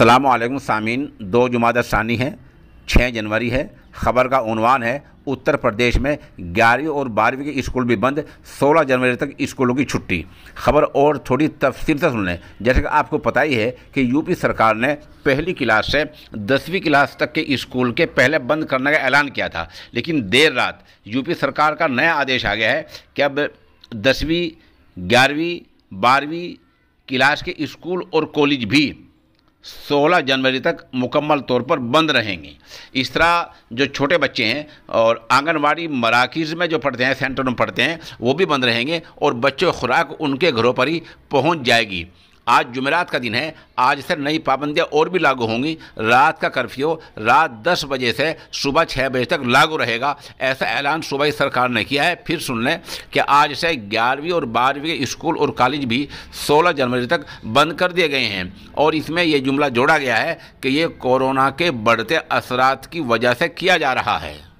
अल्लाम सामीन दो जुमादा सानी है छः जनवरी है ख़बर का उनवान है उत्तर प्रदेश में ग्यारहवीं और बारहवीं के स्कूल भी बंद 16 जनवरी तक स्कूलों की छुट्टी खबर और थोड़ी तफसील से सुन लें जैसे कि आपको पता ही है कि यूपी सरकार ने पहली क्लास से दसवीं क्लास तक के स्कूल के पहले बंद करने का ऐलान किया था लेकिन देर रात यूपी सरकार का नया आदेश आ गया है कि अब दसवीं ग्यारहवीं बारहवीं क्लास के स्कूल और कॉलेज भी 16 जनवरी तक मुकम्मल तौर पर बंद रहेंगी इस तरह जो छोटे बच्चे हैं और आंगनबाड़ी मराकज़ में जो पढ़ते हैं सेंटर में पढ़ते हैं वो भी बंद रहेंगे और बच्चों खुराक उनके घरों पर ही पहुंच जाएगी आज जुमेरात का दिन है आज से नई पाबंदियां और भी लागू होंगी रात का कर्फ्यू रात 10 बजे से सुबह 6 बजे तक लागू रहेगा ऐसा ऐलान सूबाई सरकार ने किया है फिर सुन लें कि आज से ग्यारहवीं और बारहवीं के स्कूल और कॉलेज भी 16 जनवरी तक बंद कर दिए गए हैं और इसमें यह जुमला जोड़ा गया है कि ये कोरोना के बढ़ते असरात की वजह से किया जा रहा है